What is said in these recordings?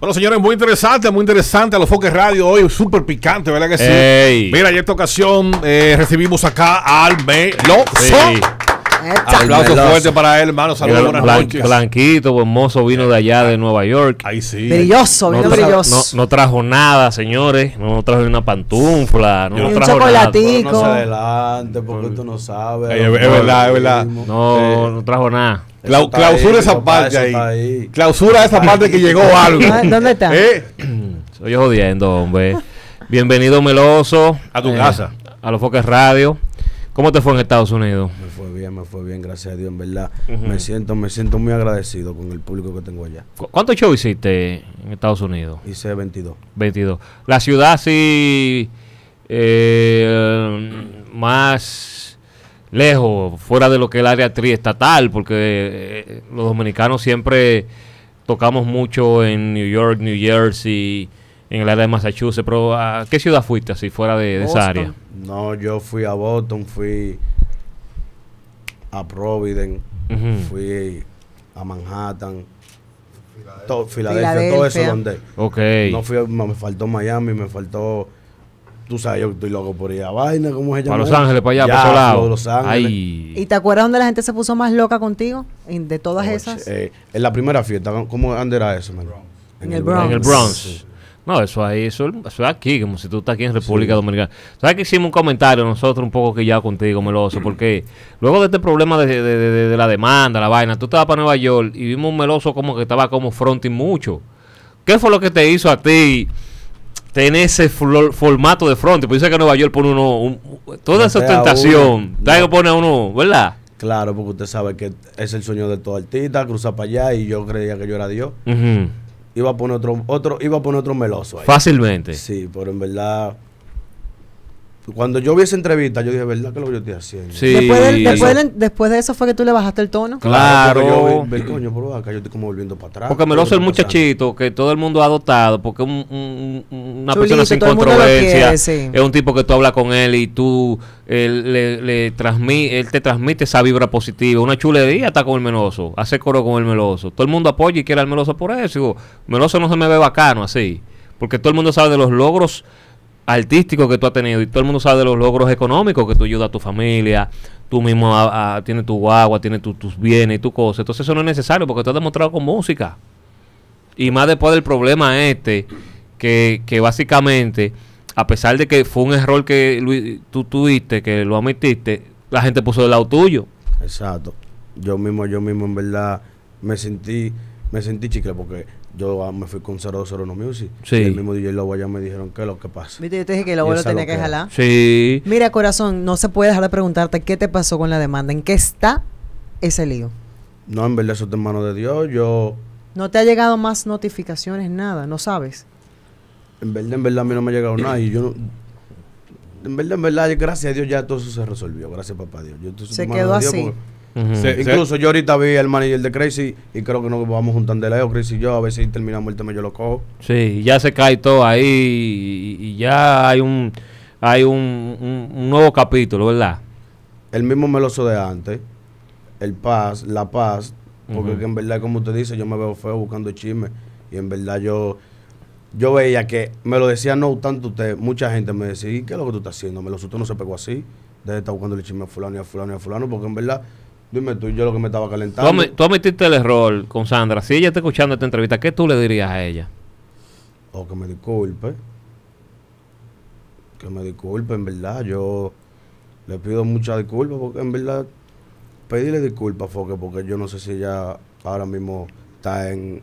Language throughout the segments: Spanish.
Bueno, señores, muy interesante, muy interesante a los Foques Radio hoy, súper picante, ¿verdad que sí? Mira, y esta ocasión eh, recibimos acá al Meloso. Sí. Aplauso fuerte para él, hermano. Saludos, buenas noches. Blanquito, hermoso, vino de allá de Nueva York. Brilloso, vino brilloso. No, trajo nada, señores. No trajo ni una pantufla. No, trajo Nada. No se adelante, porque tú no sabes. es, verdad, es verdad. No, no trajo nada clausura esa parte ahí. Clausura esa parte que llegó ah, algo. ¿Dónde está? ¿Eh? jodiendo, hombre. Bienvenido, Meloso. A tu eh, casa. A los Foques Radio. ¿Cómo te fue en Estados Unidos? Me fue bien, me fue bien, gracias a Dios, en verdad. Me siento me siento muy agradecido con el público que tengo allá. ¿Cuántos shows hiciste en Estados Unidos? Hice 22. 22. La ciudad sí eh, más lejos, fuera de lo que es el área triestatal, porque eh, eh, los dominicanos siempre tocamos mucho en New York, New Jersey, en el área de Massachusetts, pero ¿a ah, qué ciudad fuiste así fuera de, esa área? No, yo fui a Boston, fui a Providence, fui a Manhattan, Filadelfia. todo eso donde. Okay. me faltó Miami, me faltó tú sabes, yo estoy loco por ir vaina, ¿cómo se llama? Para Los Ángeles, para allá, para lado. Los, Ángeles. ¿Y te acuerdas dónde la gente se puso más loca contigo? De todas esas. Eh, en la primera fiesta, ¿cómo era eso, En, el Bronx. En el Bronx. No, eso ahí, eso, es aquí, como si tú estás aquí en República Dominicana. ¿Sabes que hicimos un comentario nosotros un poco que ya contigo, Meloso? Porque luego de este problema de, de, de, la demanda, la vaina, tú estabas para Nueva York y vimos un Meloso como que estaba como fronting mucho. ¿Qué fue lo que te hizo a ti? tener ese formato de fronte. Pues Por eso que Nueva York pone uno. toda esa ostentación. Tiene que pone uno, ¿verdad? Claro, porque usted sabe que es el sueño de todo artista, Cruza para allá y yo creía que yo era Dios. Iba a poner otro, otro, iba a poner otro meloso ahí. Fácilmente. Sí, pero en verdad cuando yo vi esa entrevista, yo dije, ¿verdad que lo que yo estoy haciendo? Sí, después, de eso fue que tú le bajaste el tono. Claro. yo, por acá yo estoy como volviendo para atrás. Porque Meloso es el muchachito que todo el mundo ha adoptado, porque un, una persona sin controversia. Es un tipo que tú hablas con él y tú él, le, le él te transmite esa vibra positiva. Una chulería está con el Meloso, hace coro con el Meloso. Todo el mundo apoya y quiere al Meloso por eso. Digo, meloso no se me ve bacano así, porque todo el mundo sabe de los logros artístico que tú has tenido y todo el mundo sabe de los logros económicos que tú ayudas a tu familia, tú mismo ah, ah, tienes tu agua tienes tus bienes y tus cosas. Entonces eso no es necesario porque tú has demostrado con música. Y más después del problema este, que, básicamente, a pesar de que fue un error que tú tuviste, que lo admitiste, la gente puso del lado tuyo. Exacto. Yo mismo, yo mismo en verdad me sentí, me sentí chicle porque yo ah, me fui con 001 Music. Sí. Y el mismo DJ Lobo ya me dijeron que lo que pasa. Viste, yo te dije que el abuelo tenía que, jalar. Sí. Mira, corazón, no se puede dejar de preguntarte qué te pasó con la demanda. ¿En qué está ese lío? No, en verdad eso es en manos de Dios. Yo. ¿No te ha llegado más notificaciones, nada? ¿No sabes? En verdad, en verdad a mí no me ha llegado nada. Y yo no, En verdad, en verdad, gracias a Dios ya todo eso se resolvió. Gracias, papá Dios. Yo, se quedó así. Incluso yo ahorita vi al manager de Crazy y creo que nos vamos juntando de lejos, Crazy y yo, a ver si terminamos el tema, yo lo cojo. Sí, ya se cae todo ahí y, ya hay un hay un, un, nuevo capítulo, ¿verdad? El mismo meloso de antes, el paz, la paz, porque en verdad, como usted dice, yo me veo feo buscando chisme y en verdad yo yo veía que me lo decía no tanto usted, mucha gente me decía, ¿Y ¿qué es lo que tú estás haciendo? Me lo no se pegó así, de estar buscando el chisme a fulano y a fulano y a fulano, porque en verdad Dime tú, yo lo que me estaba calentando. Tú, admitiste el error con Sandra. Si ella está escuchando esta entrevista, ¿qué tú le dirías a ella? O oh, que me disculpe. Que me disculpe, en verdad. Yo le pido muchas disculpas porque en verdad pedirle disculpas, porque yo no sé si ella ahora mismo está en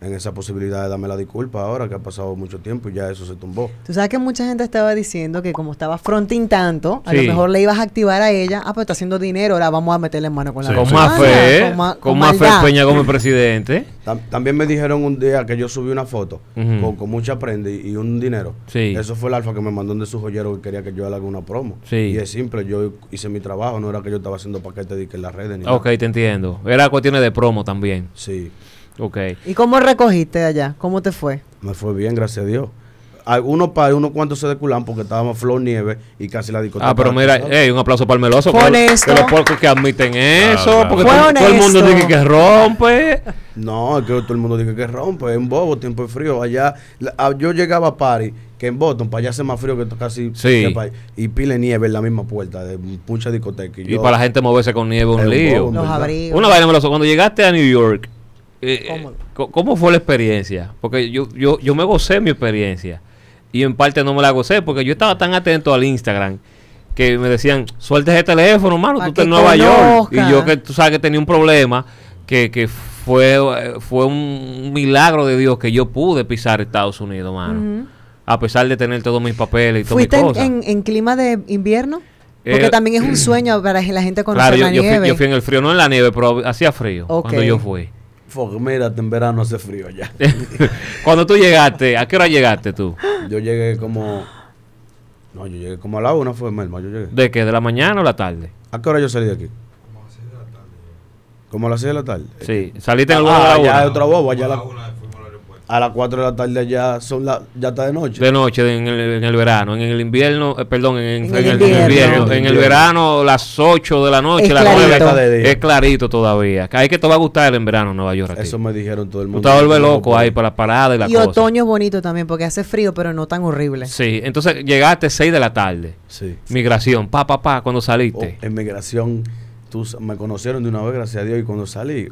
en esa posibilidad de darme la disculpa ahora que ha pasado mucho tiempo y ya eso se tumbó. Tú sabes que mucha gente estaba diciendo que como estaba fronting tanto, a lo mejor le ibas a activar a ella, ah, pero pues está haciendo dinero, ahora vamos a meterle en mano con la Con más fe, con, más fe Peña Gómez presidente. También me dijeron un día que yo subí una foto con, mucha prenda y, un dinero. Sí. Eso fue el alfa que me mandó de su joyero que quería que yo haga una promo. Y es simple, yo hice mi trabajo, no era que yo estaba haciendo paquetes de que en las redes. Ni ok, te entiendo. Era cuestiones de promo también. Sí. ¿Y cómo recogiste allá? ¿Cómo te fue? Me fue bien, gracias a Dios. Algunos para unos cuantos se deculan porque estábamos flor nieve y casi la discoteca. Ah, pero mira, un aplauso para el meloso. Con Que los pocos que admiten eso, porque todo, el mundo dice que rompe. No, es que todo el mundo dice que rompe. Es un bobo, tiempo de frío. Allá, ah, yo llegaba a París que en Boston, para allá hace más frío que casi sí. y pile nieve en la misma puerta de mucha discoteca. Y, para la gente moverse con nieve un lío. Una vaina, Meloso, cuando llegaste a New York, eh, eh, ¿cómo fue la experiencia? Porque yo, yo, yo me gocé mi experiencia y en parte no me la gocé porque yo estaba tan atento al Instagram que me decían, sueltes el teléfono, mano, tú estás en Nueva York. Y yo que tú sabes que tenía un problema que, que fue, fue un milagro de Dios que yo pude pisar Estados Unidos, mano. A pesar de tener todos mis papeles y todas mis En, clima de invierno? Porque eh, también es un sueño para que la gente conozca yo, la nieve. Yo fui, en el frío, no en la nieve, pero hacía frío cuando yo fui. Mira, en verano hace frío ya. Cuando tú llegaste, ¿a qué hora llegaste tú? Yo llegué como. No, yo llegué como a la una, fue merma, yo llegué. ¿De qué? ¿De la mañana o la tarde? ¿A qué hora yo salí de aquí? Como a las 6 de la tarde. ¿Como a las 6 de la tarde? Sí, saliste en alguna ah, una. otra boba, allá la a las 4 de la tarde ya son la, ya está de noche. De noche en el, en el verano, en el invierno, eh, perdón, en, el, invierno. en el verano las 8 de la noche, es las 9 es clarito todavía. Hay que te va a gustar en verano Nueva York. Eso me dijeron todo el mundo. Tú te vuelves loco ahí para la parada y la cosa. Y otoño es bonito también porque hace frío, pero no tan horrible. Sí, entonces llegaste 6 de la tarde. Sí. Migración, pa pa pa cuando saliste. Oh, en migración tú me conocieron de una vez, gracias a Dios, y cuando salí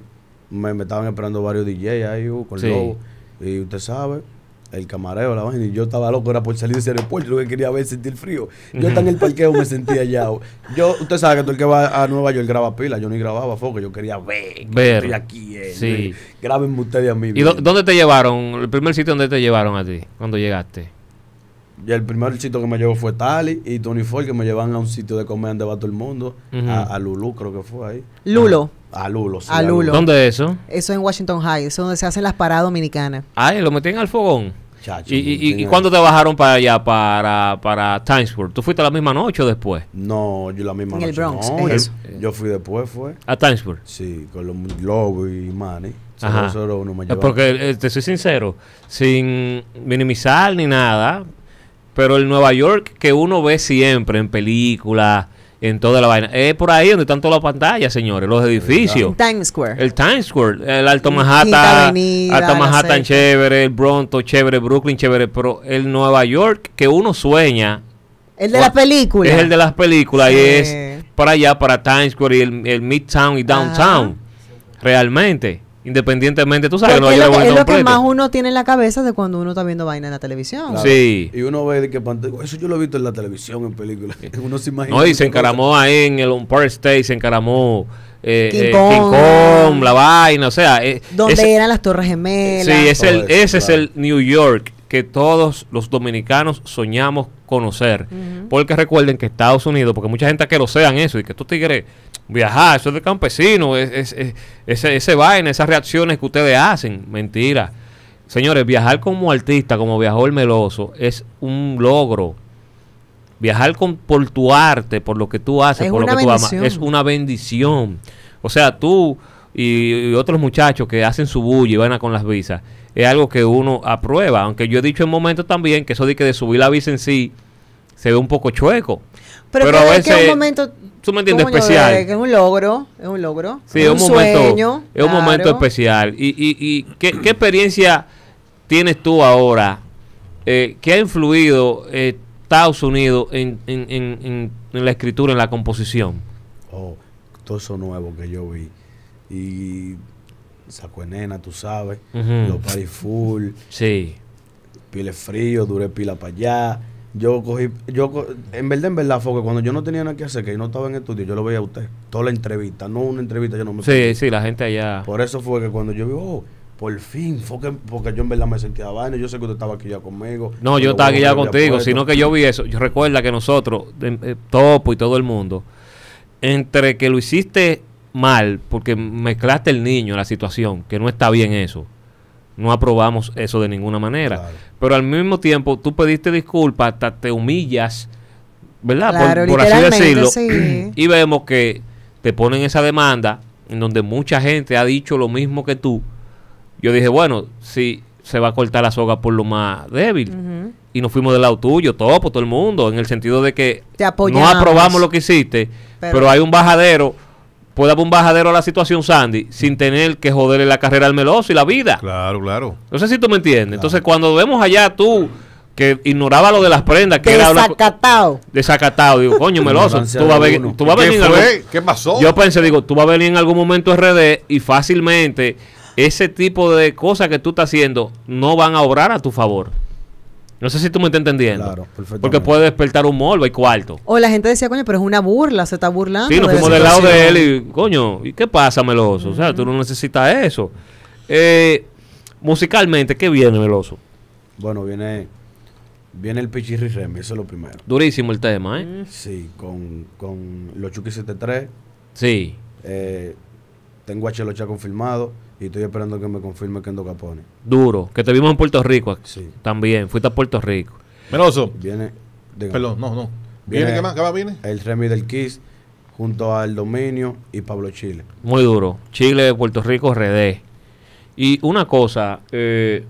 me, estaban esperando varios DJs ahí con y usted sabe, el camarero, la vaina, y yo estaba loco, era por salir de ese aeropuerto, lo que quería ver sentir frío. Yo estaba en el parqueo, me sentía ya. Yo, usted sabe que todo el que va a Nueva York graba pila, yo ni grababa, foco, yo quería ver, ver. aquí, eh, sí. Eh, Graben ustedes a mí. ¿Y dónde te llevaron, el primer sitio donde te llevaron a ti, cuando llegaste? Y el primer chito que me llevó fue Tali y Tony Ford, que me llevan a un sitio de comer donde va todo el mundo. a, a, creo que fue ahí. Lulo. A, Lulo, sí. A Lulo. ¿Dónde es eso? Eso en Washington High, eso es donde se hacen las paradas dominicanas. Ah, lo metían al fogón. ¿Y, y, cuándo te bajaron para allá, para, para Timesburg? ¿Tú fuiste la misma noche o después? No, yo la misma noche. yo, fui después, fue. ¿A Timesburg? Sí, con los Lobo y Manny. Ajá. Ah, porque eh, te soy sincero, sin minimizar ni nada, pero el Nueva York que uno ve siempre en películas, en toda la vaina, es por ahí donde están todas las pantallas, señores, los edificios. El Times Square. El Times Square, el Alto mm, Manhattan, Manhattan chévere, el Bronto chévere, Brooklyn chévere, pero el Nueva York que uno sueña. El de las películas. Es el de las películas y es para allá, para Times Square y el, Midtown y Downtown. Realmente. Independientemente, tú sabes que no es, lo es lo que más uno tiene en la cabeza de cuando uno está viendo vaina en la televisión. Sí. Y uno ve que eso yo lo he visto en la televisión, en películas. Uno se imagina. No, y se encaramó ahí en el Empire State, se encaramó eh, King, eh, Kong. la vaina, o sea. Eh, Donde eran las Torres Gemelas. Sí, ese es el New York que todos los dominicanos soñamos conocer. Porque recuerden que Estados Unidos, porque mucha gente que lo sean eso, y que tú te tigres viajar, eso es de campesino, es, ese, ese vaina, esas reacciones que ustedes hacen, mentira. Señores, viajar como artista, como viajó el Meloso, es un logro. Viajar con, por tu arte, por lo que tú haces, por lo que tú amas, es una bendición. O sea, tú y, otros muchachos que hacen su bulla y van a con las visas, es algo que uno aprueba. Aunque yo he dicho en momentos también que eso de que de subir la visa en sí se ve un poco chueco. Pero, a veces, momento tú me entiendes, especial. Es un logro, es un logro. Sí, es un, momento, es un momento especial. ¿Y, y, y ¿qué, experiencia tienes tú ahora eh, ¿Qué ha influido eh, Estados Unidos en, en, en, en, la escritura, en la composición? Oh, todo eso nuevo que yo vi. Y Sacó Nena, tú sabes, los Party Full. Sí. Pile frío, dure pila para allá yo cogí, yo en verdad, en verdad, fue que cuando yo no tenía nada que hacer, que yo no estaba en estudio, yo lo veía a usted. Toda la entrevista, no una entrevista, yo no me... Sí, sí, la gente allá... Por eso fue que cuando yo vi, oh, por fin, fue que, porque yo en verdad me sentía vaina, yo sé que usted estaba aquí ya conmigo. No, yo estaba aquí ya contigo, sino que yo vi eso. Yo recuerda que nosotros, eh, Topo y todo el mundo, entre que lo hiciste mal, porque mezclaste el niño, la situación, que no está bien eso no aprobamos eso de ninguna manera. Pero al mismo tiempo, tú pediste disculpas, hasta te humillas, ¿verdad? por, así decirlo. Y vemos que te ponen esa demanda en donde mucha gente ha dicho lo mismo que tú. Yo dije, bueno, si se va a cortar la soga por lo más débil. Y nos fuimos del lado tuyo, todo, por todo el mundo, en el sentido de que no aprobamos lo que hiciste, pero hay un bajadero pueda haber un bajadero a la situación, Sandy, sin tener que joderle la carrera al meloso y la vida. Claro, claro. No sé si tú me entiendes. Entonces, cuando vemos allá tú que ignoraba lo de las prendas, que desacatado. era desacatado, digo, coño, meloso, tú vas a, venir pasó? Yo pensé, digo, tú vas a venir en algún momento RD y fácilmente ese tipo de cosas que tú estás haciendo no van a obrar a tu favor. No sé si tú me estás entendiendo. Claro, Porque puede despertar un morbo y cuarto. O la gente decía, coño, pero es una burla, se está burlando. Sí, nos fuimos del lado de él y, coño, ¿y qué pasa, Meloso? O sea, tú no necesitas eso. Eh, musicalmente, ¿qué viene, Meloso? Bueno, viene viene el Pichirri Remy, eso es lo primero. Durísimo el tema, ¿eh? Sí, con, con los Chucky 73. Sí. Eh, tengo a ya confirmado. Y estoy esperando que me confirme que Kendo Capone. Duro. Que te vimos en Puerto Rico. Sí. También. Fuiste a Puerto Rico. Meloso. Viene. Perdón, no, no. ¿Viene, qué más? viene? El Remy del Kiss junto al Dominio y Pablo Chile. Muy duro. Chile, de Puerto Rico, RD. Y una cosa, eh,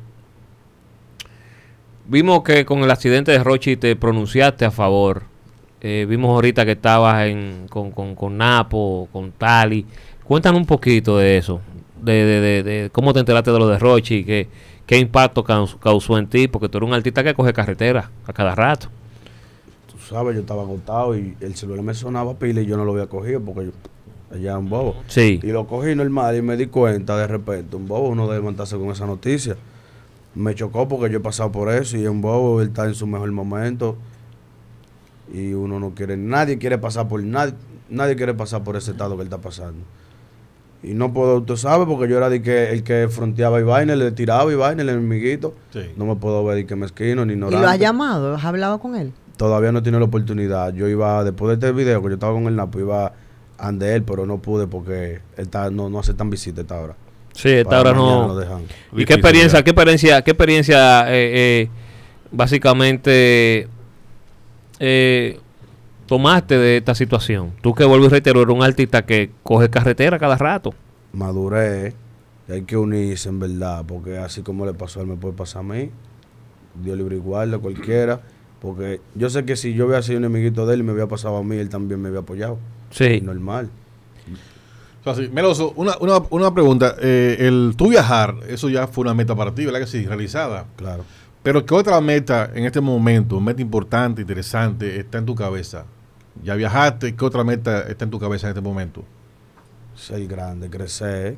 vimos que con el accidente de Rochi te pronunciaste a favor. Eh, vimos ahorita que estabas con, con, con Napo, con Tali. Cuéntanos un poquito de eso, de, de, de cómo te enteraste de lo de y qué, qué impacto causó, en ti, porque tú eres un artista que coge carretera a cada rato. Tú sabes, yo estaba agotado y el celular me sonaba pila y yo no lo había cogido porque yo, allá un bobo. Sí. Y lo cogí normal y me di cuenta de repente, un bobo uno debe levantarse con esa noticia. Me chocó porque yo he pasado por eso y un bobo él está en su mejor momento y uno no quiere, nadie quiere pasar por nadie quiere pasar por ese estado que él está pasando. Y no puedo, tú sabes, porque yo era de que, el que fronteaba y vaina, le tiraba y vaina, el enemiguito. No me puedo ver y que mezquino ni ignorante. ¿Y lo has llamado? ¿Has hablado con él? Todavía no tiene la oportunidad. Yo iba, después de este video que yo estaba con el Napo, iba ande él, pero no pude porque él está, no, hace tan visita esta hora. Sí, esta hora no. ¿Y qué experiencia, qué experiencia, qué eh, experiencia eh, básicamente eh, tomaste de esta situación? Tú que vuelvo y reitero, eres un artista que coge carretera cada rato. Maduré. hay que unirse, en verdad, porque así como le pasó a él, me puede pasar a mí. Dios libre igual de cualquiera. Porque yo sé que si yo hubiera sido un amiguito de él me hubiera pasado a mí, él también me hubiera apoyado. Sí. Normal. O Meloso, una, una, una pregunta. Eh, el tú viajar, eso ya fue una meta para ti, ¿verdad que sí? Realizada. Claro. Pero ¿qué otra meta en este momento, meta importante, interesante, está en tu cabeza? Ya viajaste, ¿qué otra meta está en tu cabeza en este momento? Ser grande, crecer,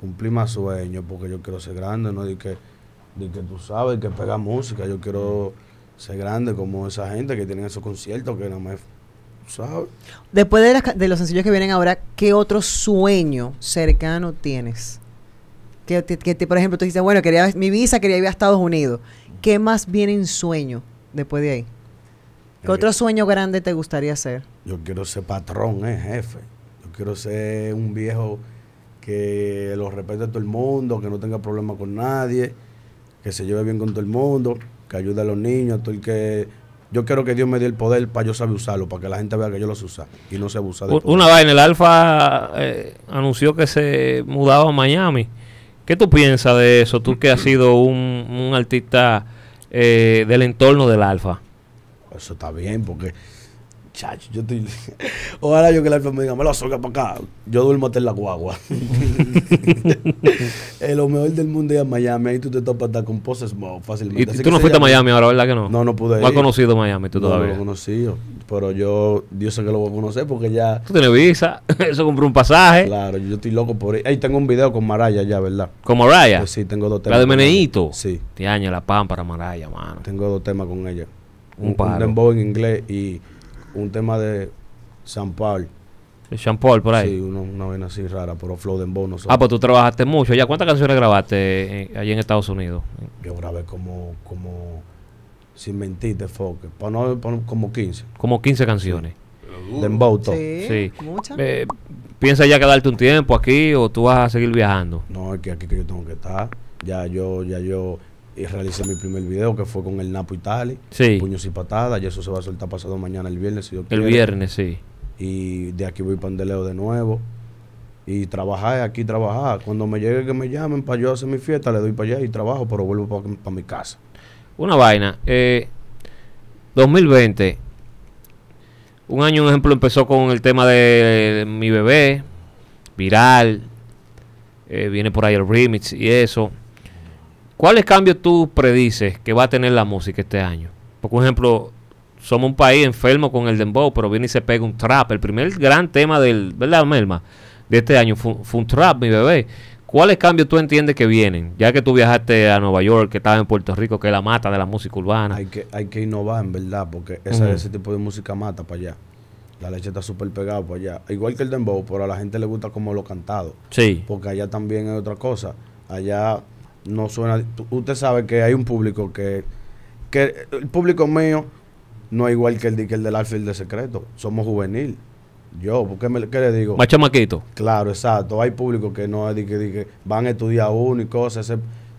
cumplir más sueños, porque yo quiero ser grande, no de que, que tú sabes que pega música, yo quiero ser grande como esa gente que tiene esos conciertos que no me... ¿sabes? Después de, de los sencillos que vienen ahora, ¿qué otro sueño cercano tienes? Que, que por ejemplo, tú dices, bueno, quería mi visa, quería ir a Estados Unidos. ¿Qué más viene en sueño después de ahí? ¿Qué otro sueño grande te gustaría hacer? Yo quiero ser patrón, eh, jefe. Yo quiero ser un viejo que lo respete a todo el mundo, que no tenga problemas con nadie, que se lleve bien con todo el mundo, que ayude a los niños, que yo quiero que Dios me dé el poder para yo saber usarlo, para que la gente vea que yo lo usa y no se abusa de Una vaina, el Alfa eh, anunció que se mudaba a Miami. ¿Qué tú piensas de eso? Tú que has sido un, artista eh, del entorno del Alfa eso está bien, porque, chacho, yo estoy. Ojalá yo que la alfa me diga, me lo suelga para acá. Yo duermo hasta en la guagua. lo mejor del mundo es Miami. Ahí tú te topas estar con poses fácilmente. ¿Y tú no fuiste a Miami ahora, verdad que no? No, no pude. No has conocido Miami tú todavía. No lo he conocido. Pero yo, Dios sé que lo voy a conocer porque ya. Tú tienes visa. eso compró un pasaje. Claro, yo estoy loco por ahí. Ahí tengo un video con Maraya ya, ¿verdad? ¿Con Maraya? sí, tengo dos temas. ¿La de Meneito? Sí. Te año la pan para Maraya, mano. Tengo dos temas con ella un, un, un dembow en inglés y un tema de San Paul. Sean Paul por ahí. Sí, uno, una vena así rara, pero Flow Dembow no Ah, pues tú trabajaste mucho. ¿Ya cuántas canciones grabaste eh, allí en Estados Unidos? Yo grabé como, como sin mentir, foque, para como 15. Como 15 canciones. Dembow top. Sí, muchas. Eh, ¿Piensas ya quedarte un tiempo aquí o tú vas a seguir viajando? No, es que aquí que yo tengo que estar. Ya yo, ya yo y realicé mi primer video que fue con el Napo y sí. puños y patadas, y eso se va a soltar pasado mañana el viernes, El viernes, sí. Y de aquí voy pandeleo de nuevo. Y trabajar aquí, trabajar. Cuando me llegue que me llamen para yo hacer mi fiesta, le doy para allá y trabajo, pero vuelvo para mi casa. Una vaina. 2020. Eh, un año, un ejemplo, empezó con el tema de, mi bebé, viral. Eh, viene por ahí el remix y eso. ¿Cuáles cambios tú predices que va a tener la música este año? Por ejemplo, somos un país enfermo con el dembow, pero viene y se pega un trap. El primer gran tema del, ¿verdad, Melma? De este año fue, un trap, mi bebé. ¿Cuáles cambios tú entiendes que vienen? Ya que tú viajaste a Nueva York, que estaba en Puerto Rico, que es la mata de la música urbana. Hay que, hay que innovar, en verdad, porque ese tipo de música mata para allá. La leche está súper pegada para allá. Igual que el dembow, pero a la gente le gusta como lo cantado. Sí. Porque allá también hay otra cosa. Allá no suena. Usted sabe que hay un público que. que el público mío no es igual que el, que el del alfil de secreto. Somos juvenil. Yo, qué, le digo? Más chamaquito. Claro, exacto. Hay público que no que, que van a estudiar uno y cosas,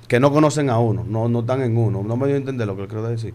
que no conocen a uno, no, no están en uno. No me dio a entender lo que quiero decir.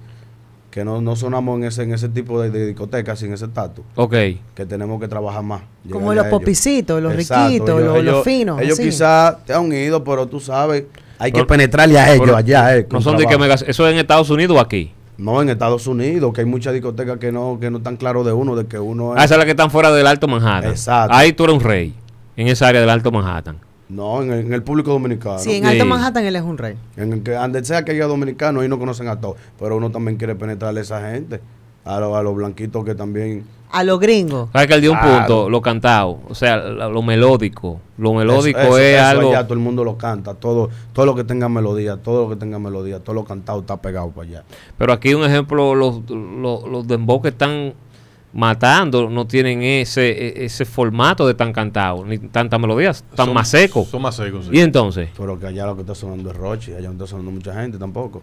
Que no, no sonamos en ese, en ese tipo de, de discotecas sin ese estatus. Ok. Que tenemos que trabajar más. Como los popicitos, los riquitos, los, los, finos. Ellos quizás te han ido, pero tú sabes, hay que penetrarle a ellos allá. Eh, ¿Eso es en Estados Unidos o aquí? No, en Estados Unidos, que hay muchas discotecas que no, que no están claros de uno, de que uno ah, es... Ah, esas las que están fuera del Alto Manhattan. Exacto. Ahí tú eres un rey, en esa área del Alto Manhattan. No, en el, público dominicano. Sí, en Alto Manhattan él es un rey. En el que, donde sea que haya dominicano, ahí no conocen a todos. Pero uno también quiere penetrarle a esa gente a, a los blanquitos que también a los gringos. ¿Sabes que dio un punto? Lo cantado, o sea, lo, melódico. Lo melódico es algo. todo el mundo lo canta, todo, todo lo que tenga melodía, todo lo que tenga melodía, todo lo cantado está pegado para allá. Pero aquí un ejemplo, los, los, los que están matando, no tienen ese e, ese formato de tan cantado, ni tantas melodías, tan más secos. Son más secos, sí. ¿Y entonces? Pero que allá lo que está sonando es Roche. allá no está sonando mucha gente tampoco.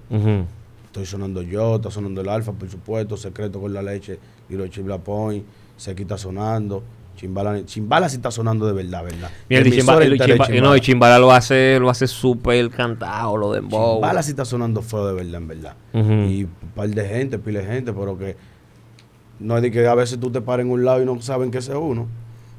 Estoy sonando yo, está sonando el Alfa, por supuesto, Secreto con la Leche y los Chibla Point, se quita sonando. Chimbala, Chimbala sí está sonando de verdad, ¿verdad? el Chimbala, y Chimbala lo hace, lo hace súper cantado, lo de Chimbala sí está sonando feo de verdad, en verdad. Y un par de gente, pile de gente, pero que no es de que a veces tú te pares en un lado y no saben que es uno.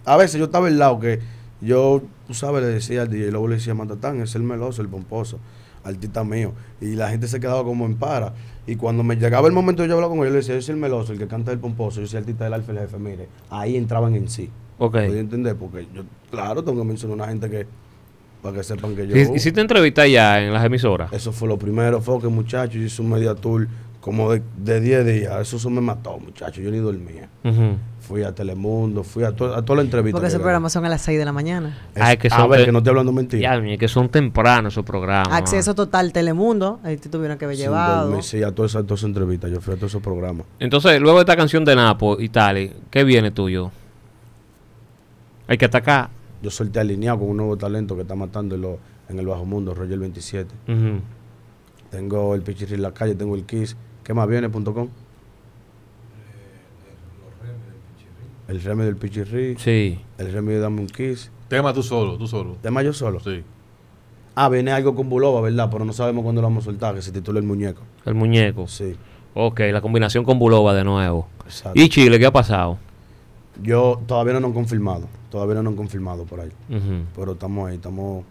A veces yo estaba el lado que yo, tú sabes, le decía al DJ, luego le decía Matatán, es el meloso, el pomposo. Artista mío Y la gente se quedaba como en para. Y cuando me llegaba el momento yo hablaba con ellos, yo le decía, yo soy el meloso, el que canta el pomposo, yo soy el artista del alfa el jefe, mire, ahí entraban en sí. Ok. entender? Porque yo, claro, tengo que mencionar una gente que, para que sepan que yo... ¿Y, si te entrevistas ya en las emisoras? Eso fue lo primero, fue que muchachos, yo hice un media tour como de 10 días. Eso, eso me mató, muchachos Yo ni dormía. Fui a Telemundo, fui a, todas a todas las entrevista. Porque esos programas son a las 6 de la mañana. a ah, ah, ver, que no estoy hablando mentira. Ya, que son tempranos esos programas. Acceso total Telemundo. Ahí te tuvieron que haber llevado. sí, a todas esas entrevistas. Yo fui a todos esos programas. Entonces, luego de esta canción de Napo y tal, ¿qué viene tuyo? Hay que atacar. Yo solté alineado con un nuevo talento que está matando en, el bajo mundo, Roger 27. Tengo el Pichirri en la calle, tengo el Kiss ¿Qué más viene, punto com? Eh, El remedio del pichirri. Sí. El remedio de Dame un kiss. Tema tú solo, tú solo. Tema yo solo. Sí. Ah, viene algo con Buloba, ¿verdad? Pero no sabemos cuándo lo vamos a soltar, que se titula El Muñeco. El Muñeco. Sí. Ok, la combinación con Buloba de nuevo. Exacto. ¿Y Chile qué ha pasado? Yo todavía no lo han confirmado. Todavía no lo han confirmado por ahí. Pero estamos ahí, estamos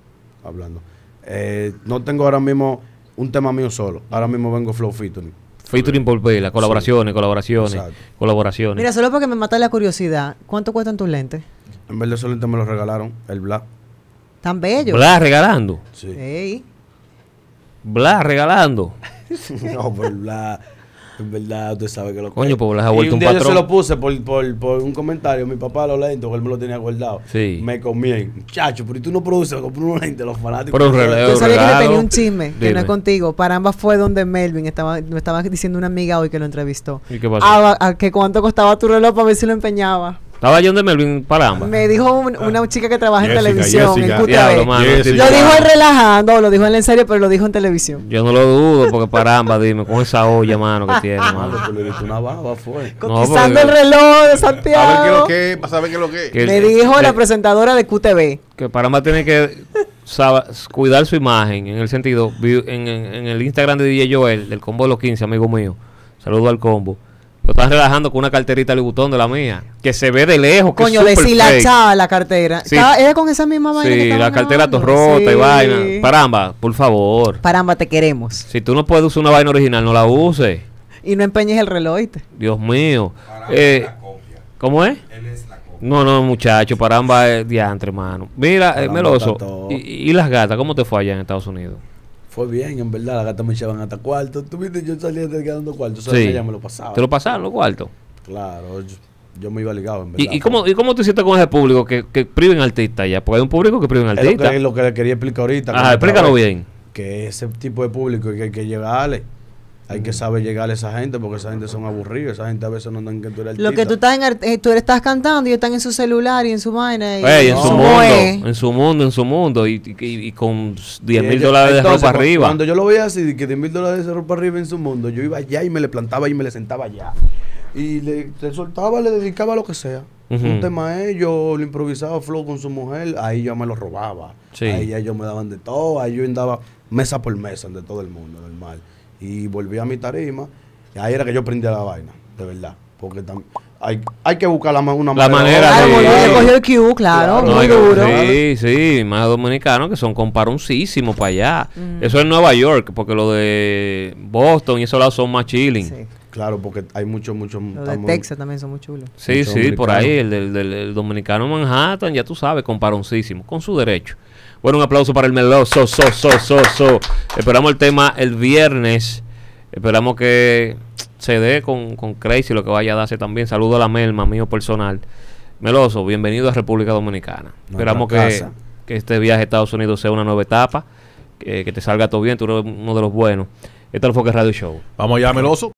hablando. Eh, no tengo ahora mismo un tema mío solo. Ahora mismo vengo Flow Featuring. Featuring por vela, eh, colaboraciones, colaboraciones, colaboraciones. Mira, solo porque me mata la curiosidad, ¿cuánto cuestan tus lentes? En vez de esos lentes me los regalaron, el bla ¿Tan bellos? ¿Bla regalando. Sí. Bla regalando. no, pues Bla. En verdad, usted sabe que lo Coño, pues ha vuelto un un, día patrón. Yo se lo puse por, por, por, un comentario. Mi papá lo lentes, él me lo tenía guardado. Sí. Me comían. Chacho, pero tú no produces, compró uno lente los fanáticos. Pero un reloj, Yo sabía que tenía un chisme, que no es contigo. Para ambas fue donde Melvin estaba, me estaba diciendo una amiga hoy que lo entrevistó. ¿Y qué pasó? Ah, a, a que cuánto costaba tu reloj para ver si lo empeñaba. Estaba John de Melvin paramba, Me dijo una ah. chica que trabaja en televisión, en Lo dijo en relajando, lo dijo en serio, pero lo dijo en televisión. Yo no lo dudo, porque paramba, dime, con esa olla, mano, que tiene, ah, mano. le el reloj de A lo lo que Me dijo la presentadora de QTV. que Paramba tiene que cuidar su imagen en el sentido en, el Instagram de DJ Joel del combo de los 15 amigo mío saludo al combo lo estás relajando con una carterita de botón de la mía, que se ve de lejos. Que Coño, deshilachada la cartera. Sí. Era con esa misma vaina. Sí, la cartera torrota rota y vaina. Paramba, por favor. Paramba, te queremos. Si tú no puedes usar una vaina original, no la uses. Y no empeñes el reloj. Dios mío. Eh, ¿Cómo es? No, no, muchacho, paramba es diantre, hermano. Mira, eh, Meloso, y, y, las gatas? ¿Cómo te fue allá en Estados Unidos? Pues bien, en verdad. La gata me echaban hasta cuarto. Tú viste, yo salía quedando cuarto. Sí. ya me lo pasaba. ¿Te lo pasaban los cuartos? Claro. Yo, me iba ligado, en verdad. ¿Y, cómo, ¿Y cómo te sientes con ese público que, que priven artistas ya? Porque hay un público que priven artistas. Es lo que, lo que le quería explicar ahorita. Ah, explícalo bien. Que ese tipo de público que hay que llegarle hay que saber llegar a esa gente porque esa gente son aburridos, esa gente a veces no dan que tú eres Lo que tú estás, en, eh, estás cantando y están en su celular y en su vaina. Y, en, su mundo, pues. en su mundo, en su mundo, y, con 10 mil eh, dólares de ropa arriba. Cuando yo lo veía así, que 10 mil dólares de ropa arriba en su mundo, yo iba allá y me le plantaba y me le sentaba allá. Y le, soltaba, le dedicaba lo que sea. Un tema a yo lo improvisaba flow con su mujer, ahí yo me lo robaba. Ahí ellos me daban de todo, ahí yo andaba mesa por mesa de todo el mundo, normal. Y volví a mi tarima. Y ahí era que yo prendía la vaina, de verdad. Porque también. Hay, hay, que buscar la, una la manera. de... Ah, el Q, claro, muy duro. Sí, sí, más dominicanos que son comparoncísimos para allá. Mm. Eso es Nueva York, porque lo de Boston y esos lados son más chilling. Sí. Claro, porque hay muchos, muchos... Los de Texas también son muy chulos. Sí, sí, por ahí, el del, dominicano Manhattan, ya tú sabes, comparoncísimo, con su derecho. Bueno, un aplauso para el meloso, so, so, Esperamos el tema el viernes. Esperamos que se dé con, con Crazy lo que vaya a darse también. Saludo a la Melma, mío personal. Meloso, bienvenido a República Dominicana. Esperamos que, que, este viaje a Estados Unidos sea una nueva etapa. Que, te salga todo bien, tú eres uno de los buenos. Esto es el Foque Radio Show. Vamos allá, Meloso.